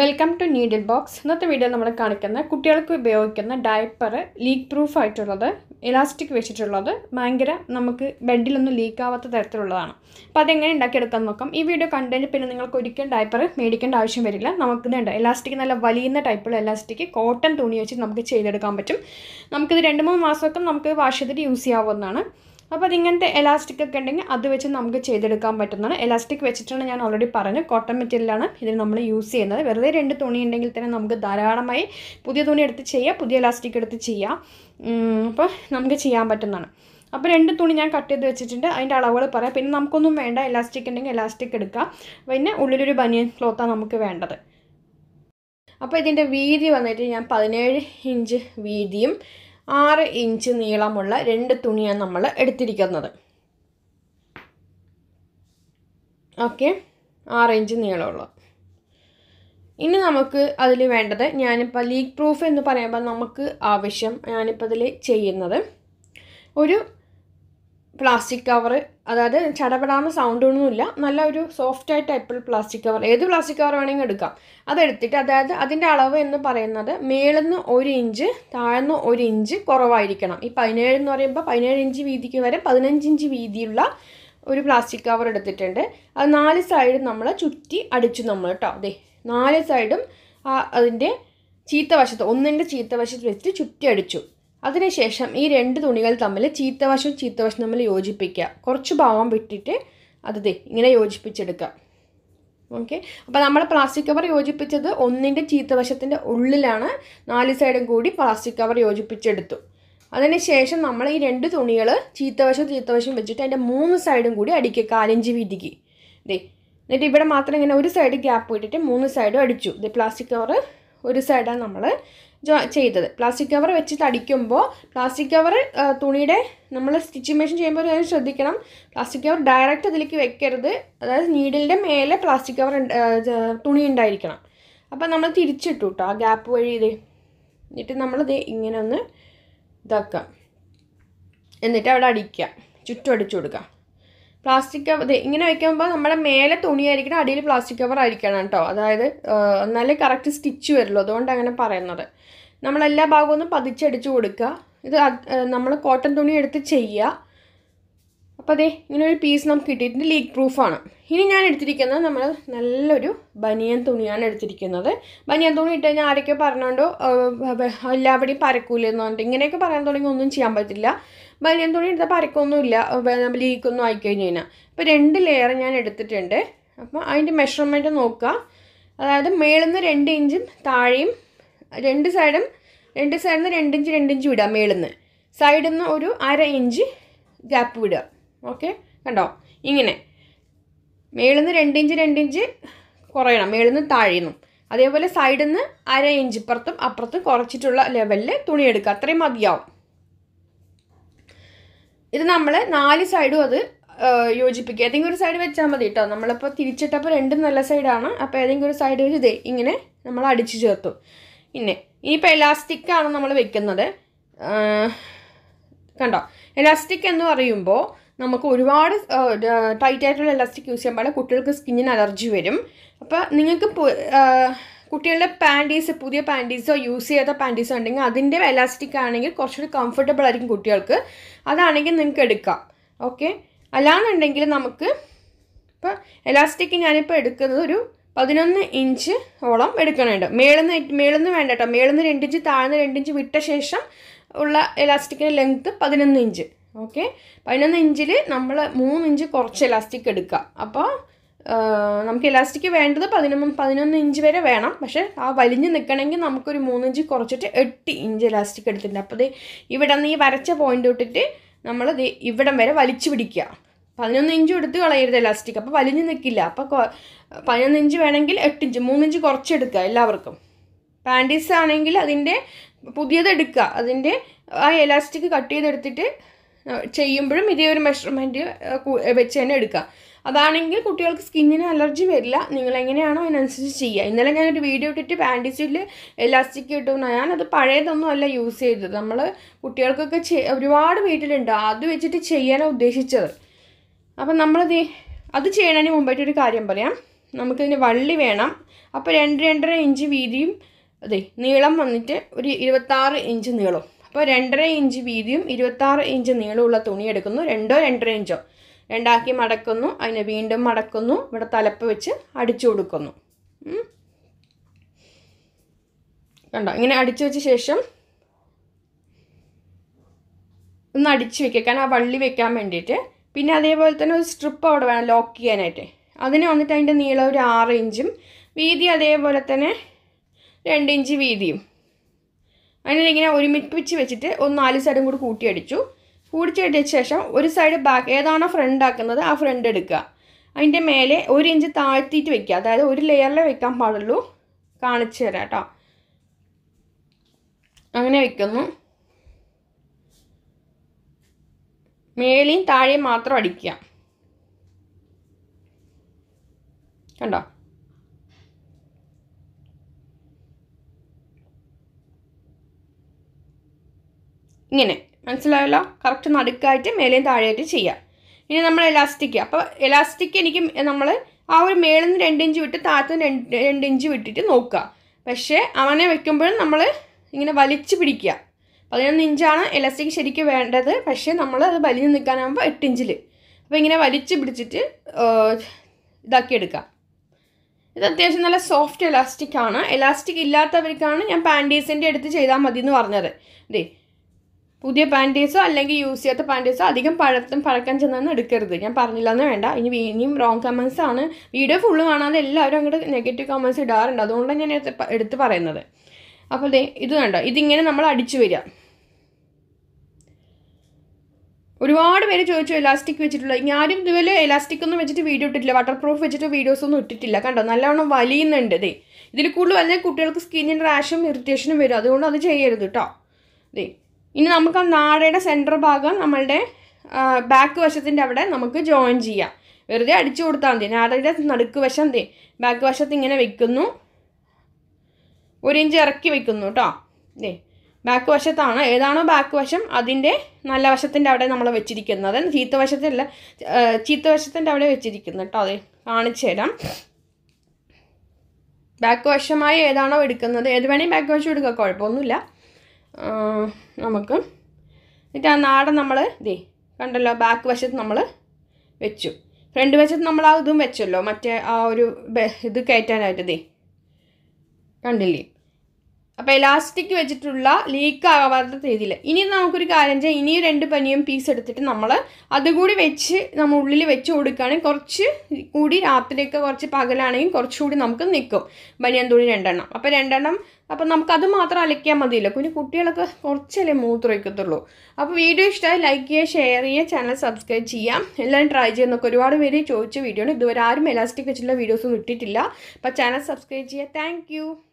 welcome to needle box ഇന്നത്തെ video നമ്മൾ കാണിക്കുന്ന കുട്ടികൾക്ക് ഉപയോഗിക്കുന്ന ഡയപ്പർ ലീക്ക് പ്രൂഫ് ആയിട്ടുള്ളത് ഇലാസ്റ്റിക് വെച്ചിട്ടുള്ളത് ഭയങ്കര നമുക്ക് ബെഡിലൊന്നും ലീക്കാവാത്ത തരത്തിലുള്ളതാണ് അപ്പോൾ അതെങ്ങനെ ഉണ്ടാക്കിയെടുക്കാൻ നോക്കാം ഈ വീഡിയോ കണ്ടതിന് പിന്നെ നിങ്ങൾക്ക് ഒരിക്കലും ഡയപ്പർ മേടിക്കേണ്ട ആവശ്യം വരില്ല നമുക്ക് ഇതുണ്ട് ഇലാസ്റ്റിക് നല്ല വലിയുന്ന ടൈപ്പുള്ള ഇലാസ്റ്റിക് കോട്ടൺ തുണി വെച്ച് നമുക്ക് ചെയ്തെടുക്കാൻ പറ്റും നമുക്കിത് രണ്ട് മൂന്ന് മാസമൊക്കെ നമുക്ക് വാഷ് ചെയ്തിട്ട് യൂസ് ചെയ്യാവുന്നതാണ് അപ്പോൾ അതിങ്ങനത്തെ എലാസ്റ്റിക് ഒക്കെ ഉണ്ടെങ്കിൽ അത് വെച്ച് നമുക്ക് ചെയ്തെടുക്കാൻ പറ്റുന്നതാണ് എലാസ്റ്റിക് വെച്ചിട്ടാണ് ഞാൻ ഓൾറെഡി പറഞ്ഞത് കോട്ടൺ മെറ്റീരിയലാണ് ഇതിന് നമ്മൾ യൂസ് ചെയ്യുന്നത് വെറുതെ രണ്ട് തുണി ഉണ്ടെങ്കിൽ തന്നെ നമുക്ക് ധാരാളമായി പുതിയ തുണി എടുത്ത് ചെയ്യാം പുതിയ എലാസ്റ്റിക് എടുത്ത് ചെയ്യാം അപ്പോൾ നമുക്ക് ചെയ്യാൻ പറ്റുന്നതാണ് അപ്പോൾ രണ്ട് തുണി ഞാൻ കട്ട് ചെയ്ത് വെച്ചിട്ടുണ്ട് അതിൻ്റെ അളവുകൾ പറയാം പിന്നെ നമുക്കൊന്നും വേണ്ട എലാസ്റ്റിക് ഉണ്ടെങ്കിൽ എലാസ്റ്റിക് എടുക്കാം പിന്നെ ഉള്ളിലൊരു ബനിയൻ ക്ലോത്താണ് നമുക്ക് വേണ്ടത് അപ്പോൾ ഇതിൻ്റെ വീതി വന്നിട്ട് ഞാൻ പതിനേഴ് ഇഞ്ച് വീതിയും ആറ് ഇഞ്ച് നീളമുള്ള രണ്ട് തുണിയാണ് നമ്മൾ എടുത്തിരിക്കുന്നത് ഓക്കെ ആറ് ഇഞ്ച് നീളമുള്ളത് ഇനി നമുക്ക് അതിൽ വേണ്ടത് ഞാനിപ്പോൾ ലീക്ക് പ്രൂഫ് എന്ന് പറയുമ്പോൾ നമുക്ക് ആവശ്യം ഞാനിപ്പോൾ അതിൽ ചെയ്യുന്നത് ഒരു പ്ലാസ്റ്റിക് കവർ അതായത് ചടപടാന്ന് സൗണ്ടൊന്നുമില്ല നല്ല ഒരു സോഫ്റ്റ് ആയിട്ട് പ്ലാസ്റ്റിക് കവർ ഏത് പ്ലാസ്റ്റിക് കവർ വേണമെങ്കിൽ എടുക്കാം അതെടുത്തിട്ട് അതായത് അതിൻ്റെ അളവ് എന്ന് പറയുന്നത് മേളിന്ന് ഒരു ഇഞ്ച് താഴ്ന്ന് ഒരു ഇഞ്ച് കുറവായിരിക്കണം ഈ പതിനേഴ് എന്ന് പറയുമ്പോൾ പതിനേഴ് ഇഞ്ച് വീതിക്ക് വരെ പതിനഞ്ച് ഇഞ്ച് വീതിയുള്ള ഒരു പ്ലാസ്റ്റിക് കവർ എടുത്തിട്ടുണ്ട് അത് നാല് സൈഡും നമ്മൾ ചുറ്റി അടിച്ചു നമ്മൾ കേട്ടോ അതെ നാല് സൈഡും അതിൻ്റെ ചീത്ത വശത്ത് ഒന്നിൻ്റെ ചീത്ത വശത്ത് വെച്ച് ചുറ്റി അടിച്ചു അതിനുശേഷം ഈ രണ്ട് തുണികൾ തമ്മിൽ ചീത്തവശം ചീത്തവശം തമ്മിൽ യോജിപ്പിക്കുക കുറച്ച് ഭാവം വിട്ടിട്ട് അതെ ഇങ്ങനെ യോജിപ്പിച്ചെടുക്കുക ഓക്കെ അപ്പോൾ നമ്മൾ പ്ലാസ്റ്റിക് കവർ യോജിപ്പിച്ചത് ഒന്നിൻ്റെ ചീത്തവശത്തിൻ്റെ ഉള്ളിലാണ് നാല് സൈഡും കൂടി പ്ലാസ്റ്റിക് കവർ യോജിപ്പിച്ചെടുത്തു അതിനുശേഷം നമ്മൾ ഈ രണ്ട് തുണികൾ ചീത്തവശം ചീത്തവശം വെച്ചിട്ട് അതിൻ്റെ മൂന്ന് സൈഡും കൂടി അടിക്കുക കാലഞ്ച് വീതിക്ക് ദേ എന്നിട്ട് ഇവിടെ മാത്രം ഇങ്ങനെ ഒരു സൈഡ് ഗ്യാപ്പ് ഇട്ടിട്ട് മൂന്ന് സൈഡും അടിച്ചു ഇത് പ്ലാസ്റ്റിക് കവർ ഒരു സൈഡാണ് നമ്മൾ ചെയ്തത് പ്ലാസ്റ്റിക് കവർ വെച്ച് തടിക്കുമ്പോൾ പ്ലാസ്റ്റിക് കവർ തുണിയുടെ നമ്മൾ സ്റ്റിച്ചിങ് മെഷീൻ ചെയ്യുമ്പോൾ അതിന് ശ്രദ്ധിക്കണം പ്ലാസ്റ്റിക് കവർ ഡയറക്റ്റ് അതിലേക്ക് വെക്കരുത് അതായത് നീഡിലിൻ്റെ മേലെ പ്ലാസ്റ്റിക് കവർ തുണി ഉണ്ടായിരിക്കണം അപ്പോൾ നമ്മൾ തിരിച്ചിട്ടു കേട്ടോ ആ ഗ്യാപ്പ് വഴി ഇത് എന്നിട്ട് നമ്മളിത് ഇങ്ങനെ ഒന്ന് ഇതാക്കാം എന്നിട്ട് അവിടെ അടിക്കുക ചുറ്റും അടിച്ചു കൊടുക്കുക പ്ലാസ്റ്റിക് കവർ ഇങ്ങനെ വെക്കുമ്പോൾ നമ്മുടെ മേലെ തുണിയായിരിക്കണം അടിയിൽ പ്ലാസ്റ്റിക് കവർ ആയിരിക്കണം കേട്ടോ അതായത് നല്ല കറക്റ്റ് സ്റ്റിച്ച് വരുള്ളൂ അതുകൊണ്ട് അങ്ങനെ പറയുന്നത് നമ്മളെല്ലാ ഭാഗവും ഒന്ന് പതിച്ചടിച്ച് കൊടുക്കുക ഇത് നമ്മൾ കോട്ടൺ തുണി എടുത്ത് ചെയ്യുക അപ്പോൾ അതെ ഇങ്ങനൊരു പീസ് നമുക്ക് കിട്ടിയിട്ടുണ്ട് ലീക്ക് പ്രൂഫാണ് ഇനി ഞാൻ എടുത്തിരിക്കുന്നത് നമ്മൾ നല്ലൊരു ബനിയൻ തുണിയാണ് എടുത്തിരിക്കുന്നത് ബനിയൻ തുണി ഇട്ട് കഴിഞ്ഞാൽ ആരൊക്കെ പറഞ്ഞുകൊണ്ടോ എല്ലാവരുടെയും പരക്കൂലെന്ന് പറഞ്ഞിട്ട് ഇങ്ങനെയൊക്കെ പറയാൻ തുടങ്ങി ഒന്നും ചെയ്യാൻ പറ്റില്ല ബനിയൻ തുണി എടുത്താൽ പരക്കൊന്നുമില്ല ലീക്കൊന്നും ആയിക്കഴിഞ്ഞ് കഴിഞ്ഞാൽ അപ്പോൾ രണ്ട് ലെയർ ഞാൻ എടുത്തിട്ടുണ്ട് അപ്പോൾ അതിൻ്റെ മെഷർമെൻറ്റ് നോക്കുക അതായത് മേളിന്ന് രണ്ട് ഇഞ്ചും താഴെയും രണ്ട് സൈഡും രണ്ട് സൈഡിൽ നിന്ന് രണ്ട് ഇഞ്ച് രണ്ട് ഇഞ്ച് വിടുക മേളിൽ നിന്ന് സൈഡിൽ നിന്ന് ഒരു അര ഇഞ്ച് ഗ്യാപ്പ് വിടുക ഓക്കെ കണ്ടോ ഇങ്ങനെ മേളിൽ നിന്ന് രണ്ട് ഇഞ്ച് രണ്ട് ഇഞ്ച് കുറയണം മേളിൽ നിന്ന് താഴെയും അതേപോലെ സൈഡിൽ നിന്ന് അര ഇഞ്ച് ഇപ്പുറത്തും അപ്പുറത്തും കുറച്ചിട്ടുള്ള ലെവലിൽ തുണി എടുക്കുക അത്രയും മതിയാവും ഇത് നമ്മൾ നാല് സൈഡും അത് യോജിപ്പിക്കുക ഏതെങ്കിലും ഒരു സൈഡ് വെച്ചാൽ മതി കേട്ടോ നമ്മളിപ്പോൾ തിരിച്ചിട്ടപ്പോൾ രണ്ടും നല്ല സൈഡാണ് അപ്പോൾ ഏതെങ്കിലും ഒരു സൈഡ് വെച്ച് ഇതേ ഇങ്ങനെ നമ്മൾ അടിച്ചു ചേർത്തു പിന്നെ ഇനിയിപ്പോൾ എലാസ്റ്റിക്കാണ് നമ്മൾ വെക്കുന്നത് കണ്ടോ എലാസ്റ്റിക് എന്ന് പറയുമ്പോൾ നമുക്ക് ഒരുപാട് ടൈറ്റ് ആയിട്ടുള്ള ഇലാസ്റ്റിക് യൂസ് ചെയ്യാൻ പാടില്ല കുട്ടികൾക്ക് സ്കിന്നിന് അലർജി വരും അപ്പോൾ നിങ്ങൾക്ക് കുട്ടികളുടെ പാൻറ്റീസ് പുതിയ പാൻറ്റീസോ യൂസ് ചെയ്യാത്ത പാൻറ്റീസോ ഉണ്ടെങ്കിൽ അതിൻ്റെ എലാസ്റ്റിക് ആണെങ്കിൽ കുറച്ചുകൂടി കംഫർട്ടബിൾ ആയിരിക്കും കുട്ടികൾക്ക് അതാണെങ്കിൽ നിങ്ങൾക്ക് എടുക്കാം ഓക്കെ അല്ലാന്നുണ്ടെങ്കിൽ നമുക്ക് ഇപ്പോൾ എലാസ്റ്റിക് ഞാനിപ്പോൾ എടുക്കുന്നത് ഒരു പതിനൊന്ന് ഇഞ്ച് ഓളം എടുക്കണുണ്ട് മേളിൽ നിന്ന് വേണ്ട കേട്ടോ മേളിന്ന് രണ്ടിഞ്ച് താഴ്ന്ന് രണ്ടിഞ്ച് വിട്ട ശേഷം ഉള്ള എലാസ്റ്റിക്കിൻ്റെ ലെങ്ത്ത് പതിനൊന്ന് ഇഞ്ച് ഓക്കെ പതിനൊന്ന് ഇഞ്ചിൽ നമ്മൾ മൂന്ന് ഇഞ്ച് കുറച്ച് ഇലാസ്റ്റിക് എടുക്കുക അപ്പോൾ നമുക്ക് ഇലാസ്റ്റിക് വേണ്ടത് പതിനൊന്ന് പതിനൊന്ന് ഇഞ്ച് വരെ വേണം പക്ഷേ ആ വലിഞ്ഞ് നിൽക്കണമെങ്കിൽ നമുക്കൊരു മൂന്ന് ഇഞ്ച് കുറച്ചിട്ട് എട്ട് ഇഞ്ച് ഇലാസ്റ്റിക് എടുത്തിട്ടുണ്ട് അപ്പോൾ ഇത് ഇവിടെ നിന്ന് ഈ വരച്ച പോയിന്റ് ഇട്ടിട്ട് നമ്മൾ ഇവിടം വരെ വലിച്ചു പിടിക്കുക പതിനൊന്ന് ഇഞ്ച് എടുത്ത് കളയരുത് ഇലാസ്റ്റിക് അപ്പോൾ വലിഞ്ഞ് നിൽക്കില്ല അപ്പോൾ പതിനൊന്ന് ഇഞ്ച് വേണമെങ്കിൽ എട്ട് ഇഞ്ച് മൂന്ന് ഇഞ്ച് കുറച്ചെടുക്കുക എല്ലാവർക്കും പാൻറ്റീസ് ആണെങ്കിൽ അതിൻ്റെ പുതിയത് എടുക്കുക അതിൻ്റെ ആ ഇലാസ്റ്റിക് കട്ട് ചെയ്തെടുത്തിട്ട് ചെയ്യുമ്പോഴും ഇതേ ഒരു മെഷർമെൻറ്റ് വെച്ച് തന്നെ എടുക്കാം അതാണെങ്കിൽ കുട്ടികൾക്ക് സ്കിന്നിന് അലർജി വരില്ല നിങ്ങൾ എങ്ങനെയാണോ അതിനനുസരിച്ച് ചെയ്യുക ഇന്നലെ ഞാനൊരു വീഡിയോ ഇട്ടിട്ട് പാൻറ്റീസിൽ എലാസ്റ്റിക് കിട്ടുന്ന ഞാനത് പഴയതൊന്നും അല്ല യൂസ് ചെയ്തത് നമ്മൾ കുട്ടികൾക്കൊക്കെ ഒരുപാട് വീട്ടിലുണ്ട് അത് വെച്ചിട്ട് ചെയ്യാനാണ് ഉദ്ദേശിച്ചത് അപ്പം നമ്മളത് അത് ചെയ്യണതിന് മുമ്പായിട്ട് ഒരു കാര്യം പറയാം നമുക്കിതിന് വള്ളി വേണം അപ്പോൾ രണ്ട് രണ്ടര ഇഞ്ച് വീതിയും അതെ നീളം വന്നിട്ട് ഒരു ഇരുപത്താറ് ഇഞ്ച് നീളം അപ്പോൾ രണ്ടര ഇഞ്ച് വീതിയും ഇരുപത്താറ് ഇഞ്ച് നീളമുള്ള തുണി എടുക്കുന്നു രണ്ടോ രണ്ടര ഇഞ്ചോ രണ്ടാക്കി മടക്കുന്നു അതിനെ വീണ്ടും മടക്കുന്നു ഇവിടെ തലപ്പ് വെച്ച് അടിച്ചു കൊടുക്കുന്നു കണ്ടോ ഇങ്ങനെ അടിച്ചു വെച്ച ശേഷം ഒന്ന് അടിച്ച് വെക്കുക കാരണം ആ വള്ളി വെക്കാൻ വേണ്ടിയിട്ട് പിന്നെ അതേപോലെ തന്നെ ഒരു സ്ട്രിപ്പ് അവിടെ വേണം ലോക്ക് ചെയ്യാനായിട്ട് അതിന് വന്നിട്ട് അതിൻ്റെ നീളം ഒരു ആറ് ഇഞ്ചും വീതി അതേപോലെ തന്നെ രണ്ട് ഇഞ്ച് വീതിയും അങ്ങനെ ഇങ്ങനെ ഒരുമിപ്പിച്ച് വെച്ചിട്ട് ഒന്ന് നാല് സൈഡും കൂടി കൂട്ടിയടിച്ചു കൂടിച്ചടിച്ച ശേഷം ഒരു സൈഡ് ബാക്ക് ഏതാണോ ഫ്രണ്ട് ആക്കുന്നത് ആ ഫ്രണ്ട് എടുക്കുക അതിൻ്റെ മേലെ ഒരു ഇഞ്ച് താഴ്ത്തിയിട്ട് വെക്കുക അതായത് ഒരു ലെയറിൽ വെക്കാൻ പാടുള്ളൂ കാണിച്ചു തരാം കേട്ടോ അങ്ങനെ വെക്കുന്നു മേലെയും താഴെയും മാത്രം അടിക്കുക കണ്ടോ ഇങ്ങനെ മനസ്സിലായല്ലോ കറക്റ്റ് നടുക്കായിട്ട് മേലെയും താഴെയായിട്ട് ചെയ്യാം ഇനി നമ്മൾ എലാസ്റ്റിക്ക് അപ്പോൾ എലാസ്റ്റിക്ക് എനിക്ക് നമ്മൾ ആ ഒരു മേളിൽ നിന്ന് രണ്ട് ഇഞ്ച് വിട്ട് താഴത്തുനിന്ന് രണ്ട് രണ്ട് ഇഞ്ച് വിട്ടിട്ട് നോക്കുക പക്ഷേ അവനെ വെക്കുമ്പോഴും നമ്മൾ ഇങ്ങനെ വലിച്ചു പിടിക്കുക പതിനൊന്ന് ഇഞ്ചാണ് എലാസ്റ്റിക് ശരിക്കും വേണ്ടത് പക്ഷേ നമ്മൾ അത് വലിഞ്ഞ് നിൽക്കാനാകുമ്പോൾ എട്ട് ഇഞ്ചിൽ അപ്പോൾ ഇങ്ങനെ വലിച്ചു പിടിച്ചിട്ട് എടുക്കുക ഇത് അത്യാവശ്യം നല്ല സോഫ്റ്റ് എലാസ്റ്റിക്കാണ് ആണ് എലാസ്റ്റിക് ഇല്ലാത്തവർക്കാണ് ഞാൻ പാൻറ്റീസിൻ്റെ അടുത്ത് ചെയ്താൽ മതി എന്ന് പറഞ്ഞത് ദേ പുതിയ പാൻറ്റീസോ അല്ലെങ്കിൽ യൂസ് ചെയ്യാത്ത പാൻറ്റീസോ അധികം പഴത്തും പഴക്കം ചെന്നൊന്നും എടുക്കരുത് ഞാൻ പറഞ്ഞില്ലെന്ന് വേണ്ട ഇനി ഇനിയും റോങ് കമൻസ് ആണ് വീഡിയോ ഫുള്ള് കാണാതെ എല്ലാവരും അങ്ങോട്ട് നെഗറ്റീവ് കമൻസ് ഇടാറുണ്ട് അതുകൊണ്ടാണ് ഞാൻ എടുത്ത് പറയുന്നത് അപ്പോൾ ദേ ഇത് കണ്ടോ ഇതിങ്ങനെ നമ്മൾ അടിച്ചു വരിക ഒരുപാട് പേര് ചോദിച്ചു എലാസ്റ്റിക് വെച്ചിട്ടുള്ള ഞാനും ഇതുപോലെ എലാസ്റ്റിക് ഒന്നും വെച്ചിട്ട് വീഡിയോ ഇട്ടിട്ടില്ല വാട്ടർ പ്രൂഫ് വെച്ചിട്ട് വീഡിയോസ് ഒന്നും ഇട്ടിട്ടില്ല കണ്ടോ നല്ലവണ്ണം വലിയുന്നുണ്ട് ദേ ഇതിൽ കൂടുതൽ വലിയ കുട്ടികൾക്ക് സ്കിന്നിന് റാഷും ഇറിറ്റേഷനും വരും അതുകൊണ്ട് അത് ചെയ്യരുത് കേട്ടോ ദേ ഇനി നമുക്ക് ആ നാടയുടെ സെൻറ്റർ ഭാഗം നമ്മളുടെ ബാക്ക് വശത്തിൻ്റെ അവിടെ നമുക്ക് ജോയിൻ ചെയ്യാം വെറുതെ അടിച്ചു കൊടുത്താൽ മതി നാടയുടെ നടുക്ക് വശം തേ ബാക്ക് വശത്ത് ഇങ്ങനെ വെക്കുന്നു ഒരു ഇഞ്ച് ഇറക്കി വെക്കുന്നു കേട്ടോ ഇതേ ബാക്ക് വശത്താണ് ഏതാണോ ബാക്ക് വശം അതിൻ്റെ നല്ല വശത്തിൻ്റെ അവിടെ നമ്മൾ വെച്ചിരിക്കുന്നത് ചീത്ത വശത്തല്ല ചീത്ത വശത്തിൻ്റെ അവിടെ വെച്ചിരിക്കുന്നു കേട്ടോ അതെ കാണിച്ചു തരാം ബാക്ക് വശമായി ഏതാണോ എടുക്കുന്നത് ഏത് വേണേലും ബാക്ക് വശം എടുക്കുക കുഴപ്പമൊന്നുമില്ല നമുക്ക് എന്നിട്ട് ആ നാട നമ്മൾ ഇതേ കണ്ടല്ലോ ബാക്ക് വശത്ത് നമ്മൾ വെച്ചു ഫ്രണ്ട് വശത്ത് നമ്മൾ ആ ഇതും വെച്ചല്ലോ മറ്റേ ആ ഒരു ഇത് കയറ്റാനായിട്ട് ഇതേ കണ്ടില്ലേ അപ്പോൾ എലാസ്റ്റിക് വെച്ചിട്ടുള്ള ലീക്ക് ആവാത്ത രീതിയിൽ ഇനി നമുക്കൊരു കാര്യം ചെയ്യാം ഇനി രണ്ട് പനിയും പീസ് എടുത്തിട്ട് നമ്മൾ അതുകൂടി വെച്ച് നമ്മൾ ഉള്ളിൽ വെച്ച് കൊടുക്കുകയാണെങ്കിൽ കുറച്ച് കൂടി രാത്രിയൊക്കെ കുറച്ച് പകലാണെങ്കിൽ കുറച്ചുകൂടി നമുക്ക് നിൽക്കും ബനിയൻ തുണി രണ്ടെണ്ണം അപ്പോൾ രണ്ടെണ്ണം അപ്പോൾ നമുക്കത് മാത്രം അലക്കിയാൽ മതിയല്ലോ കുഞ്ഞു കുട്ടികളൊക്കെ കുറച്ചല്ലേ മൂത്രമൊക്കത്തുള്ളൂ അപ്പോൾ വീഡിയോ ഇഷ്ടമായി ലൈക്ക് ചെയ്യുക ഷെയർ ചെയ്യുക ചാനൽ സബ്സ്ക്രൈബ് ചെയ്യാം എല്ലാവരും ട്രൈ ചെയ്യുന്നൊക്കെ ഒരുപാട് പേര് ചോദിച്ച വീഡിയോ ആണ് ഇതുവരെ ആരും എലാസ്റ്റിക് വെച്ചിട്ടുള്ള വീഡിയോസ് ഒന്നും ഇട്ടിട്ടില്ല അപ്പോൾ ചാനൽ സബ്സ്ക്രൈബ് ചെയ്യുക താങ്ക്